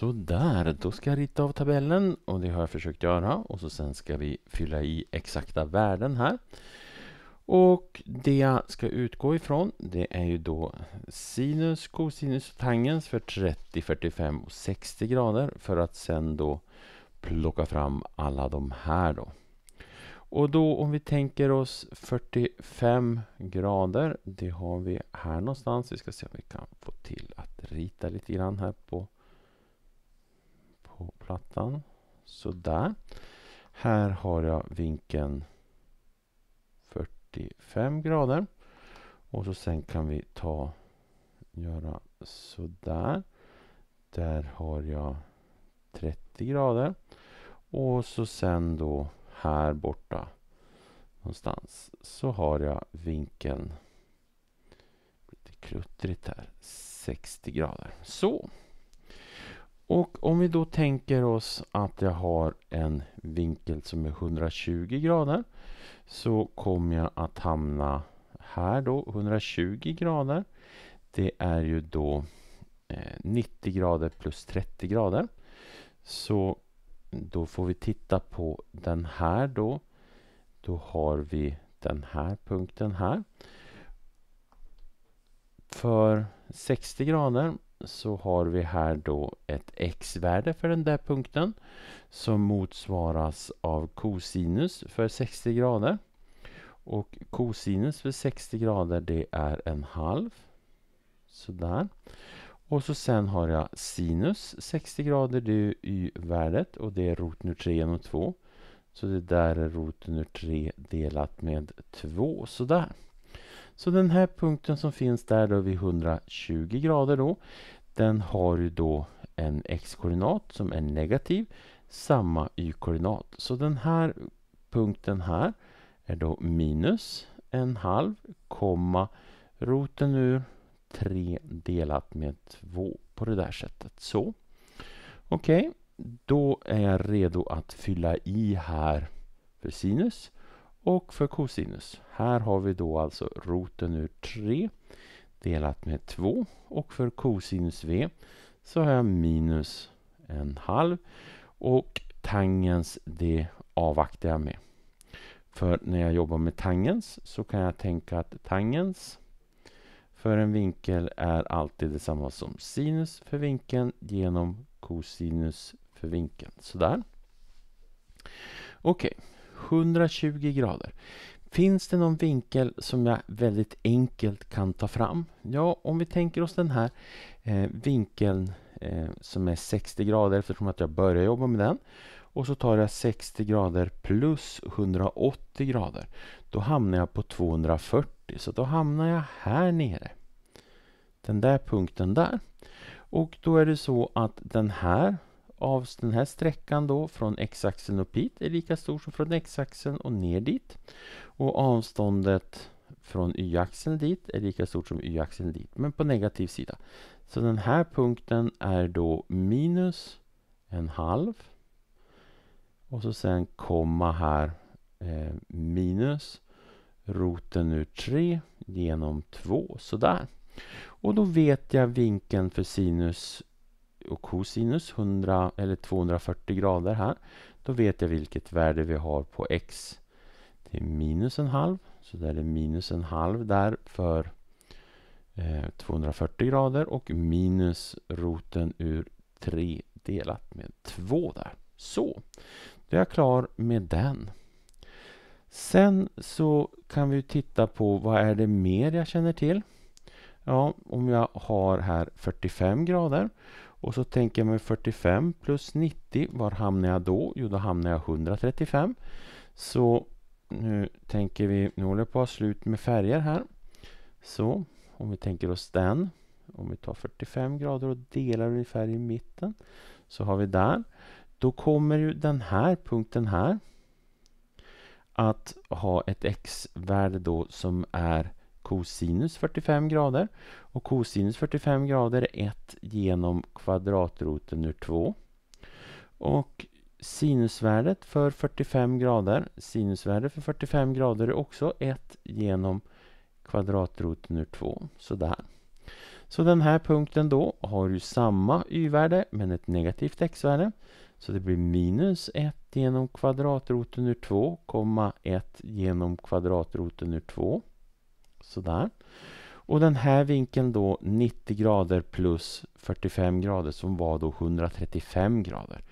Så där, då ska jag rita av tabellen och det har jag försökt göra och så sen ska vi fylla i exakta värden här. Och det jag ska utgå ifrån det är ju då sinus, cosinus och tangens för 30, 45 och 60 grader för att sen då plocka fram alla de här då. Och då om vi tänker oss 45 grader, det har vi här någonstans. Vi ska se om vi kan få till att rita lite grann här på på plattan. Sådär. Här har jag vinkeln 45 grader. Och så sen kan vi ta göra sådär. Där har jag 30 grader. Och så sen då här borta någonstans så har jag vinkeln lite kluttrigt här 60 grader. Så. Och om vi då tänker oss att jag har en vinkel som är 120 grader så kommer jag att hamna här då, 120 grader. Det är ju då 90 eh, grader plus 30 grader. Så då får vi titta på den här då. Då har vi den här punkten här. För 60 grader så har vi här då ett x-värde för den där punkten som motsvaras av kosinus för 60 grader. Och kosinus för 60 grader det är en halv. Sådär. Och så sen har jag sinus 60 grader, det är y-värdet och det är roten ur 3 genom 2. Så det där är roten ur 3 delat med 2, sådär. Så den här punkten som finns där då vid 120 grader då, den har ju då en x-koordinat som är negativ, samma y-koordinat. Så den här punkten här är då minus en halv, komma roten ur 3 delat med 2 på det där sättet. Så. Okej, okay, då är jag redo att fylla i här för sinus. Och för kosinus, här har vi då alltså roten ur 3 delat med 2. Och för kosinus v så har jag minus en halv. Och tangens, det avvaktar jag med. För när jag jobbar med tangens så kan jag tänka att tangens för en vinkel är alltid detsamma som sinus för vinkeln genom kosinus för vinkeln. Sådär. Okej, 120 grader. Finns det någon vinkel som jag väldigt enkelt kan ta fram? Ja, om vi tänker oss den här eh, vinkeln eh, som är 60 grader eftersom att jag börjar jobba med den. Och så tar jag 60 grader plus 180 grader. Då hamnar jag på 240, så då hamnar jag här nere. Den där punkten där. Och då är det så att den här av den här sträckan då från x-axeln upp hit är lika stor som från x-axeln och ner dit. Och avståndet från y-axeln dit är lika stort som y-axeln dit, men på negativ sida. Så den här punkten är då minus en halv. Och så sen komma här eh, minus roten ur 3 genom 2, sådär. Och då vet jag vinkeln för sinus och cosinus 100 eller 240 grader här. Då vet jag vilket värde vi har på x. Det är minus en halv. Så där är det minus en halv där för eh, 240 grader och minus roten ur 3 delat med 2 där. Så, då är jag klar med den. Sen så kan vi titta på vad är det mer jag känner till. Ja, om jag har här 45 grader och så tänker jag mig 45 plus 90, var hamnar jag då? Jo, då hamnar jag 135. Så nu tänker vi, nu håller jag på att ha slut med färger här. Så, om vi tänker oss den. Om vi tar 45 grader och delar ungefär i mitten. Så har vi där. Då kommer ju den här punkten här att ha ett x-värde då som är kosinus 45 grader. Och cosinus 45 grader är 1 genom kvadratroten ur 2. Och sinusvärdet för 45 grader, sinusvärdet för 45 grader är också 1 genom kvadratroten ur 2. Sådär. Så den här punkten då har ju samma y-värde men ett negativt x-värde. Så det blir minus 1 genom kvadratroten ur 2, 1 genom kvadratroten ur 2. Sådär. Och den här vinkeln då 90 grader plus 45 grader som var då 135 grader.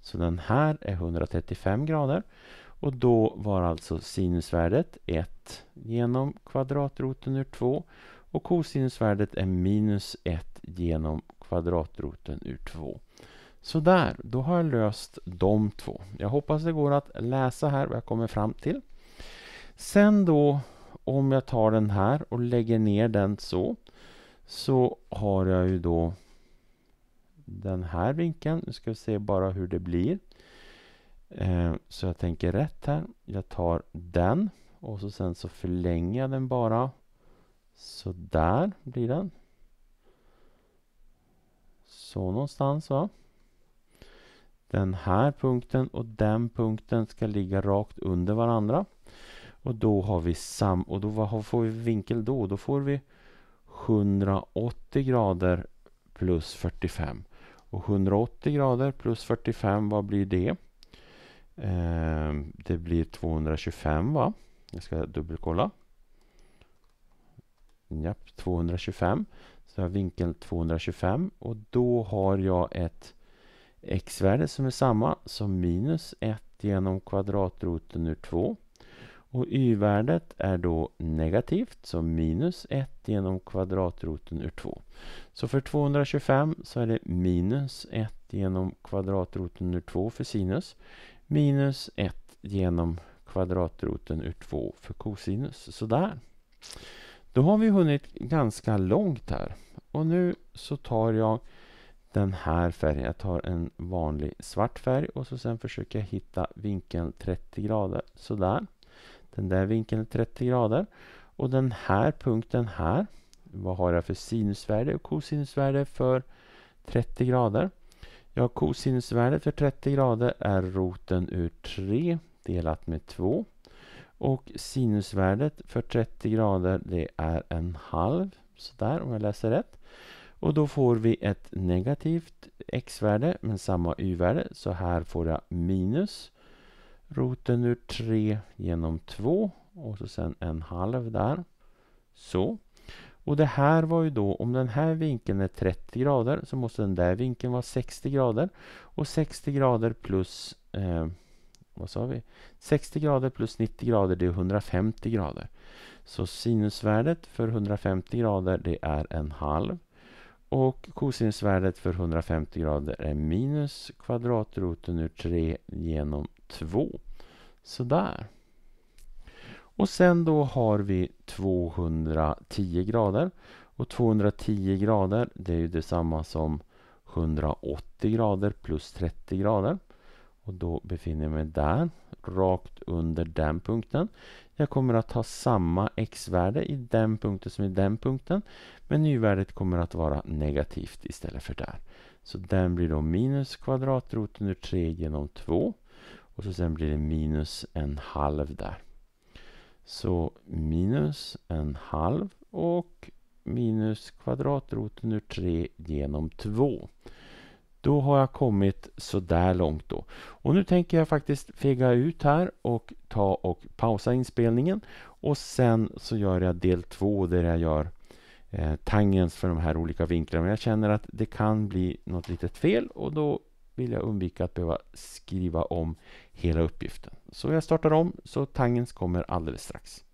Så den här är 135 grader. Och då var alltså sinusvärdet 1 genom kvadratroten ur 2 och kosinusvärdet är minus 1 genom kvadratroten ur 2. Så där, då har jag löst de två. Jag hoppas det går att läsa här vad jag kommer fram till. Sen då om jag tar den här och lägger ner den så så har jag ju då den här vinkeln. Nu ska vi se bara hur det blir. Eh, så jag tänker rätt här. Jag tar den och så sen så förlänger jag den bara. Så där blir den. Så någonstans va. Den här punkten och den punkten ska ligga rakt under varandra. Och då har vi sam... Och då vad får vi vinkel då? Då får vi 180 grader plus 45. Och 180 grader plus 45, vad blir det? Ehm, det blir 225 va? Jag ska dubbelkolla. Japp, 225. Så jag har vinkeln 225 och då har jag ett x-värde som är samma som minus 1 genom kvadratroten ur 2 och y-värdet är då negativt, så minus 1 genom kvadratroten ur 2. Så för 225 så är det minus 1 genom kvadratroten ur 2 för sinus. Minus 1 genom kvadratroten ur 2 för kosinus. Sådär. Då har vi hunnit ganska långt här. Och nu så tar jag den här färgen. Jag tar en vanlig svart färg och så sen försöker jag hitta vinkeln 30 grader. Sådär. Den där vinkeln är 30 grader. Och den här punkten här, vad har jag för sinusvärde och kosinusvärde för 30 grader? Ja, kosinusvärdet för 30 grader är roten ur 3 delat med 2. Och sinusvärdet för 30 grader det är en halv, sådär om jag läser rätt. Och då får vi ett negativt x-värde men samma y-värde. Så här får jag minus roten ur 3 genom 2 och så sen en halv där. Så. Och det här var ju då, om den här vinkeln är 30 grader så måste den där vinkeln vara 60 grader. Och 60 grader plus, eh, vad sa vi? 60 grader plus 90 grader det är 150 grader. Så sinusvärdet för 150 grader det är en halv. Och kosinusvärdet för 150 grader är minus kvadratroten ur 3 genom 2. Sådär. Och sen då har vi 210 grader. Och 210 grader det är ju detsamma som 180 grader plus 30 grader. Och då befinner jag mig där, rakt under den punkten. Jag kommer att ha samma x-värde i den punkten som i den punkten. Men y-värdet kommer att vara negativt istället för där. Så den blir då minus kvadratroten ur 3 genom 2 och så sen blir det minus en halv där. Så minus en halv och minus kvadratroten ur 3 genom 2. Då har jag kommit så där långt då. Och nu tänker jag faktiskt fega ut här och ta och pausa inspelningen. Och sen så gör jag del 2 där jag gör eh, tangens för de här olika vinklarna. Men Jag känner att det kan bli något litet fel och då vill jag undvika att behöva skriva om hela uppgiften. Så jag startar om, så tangens kommer alldeles strax.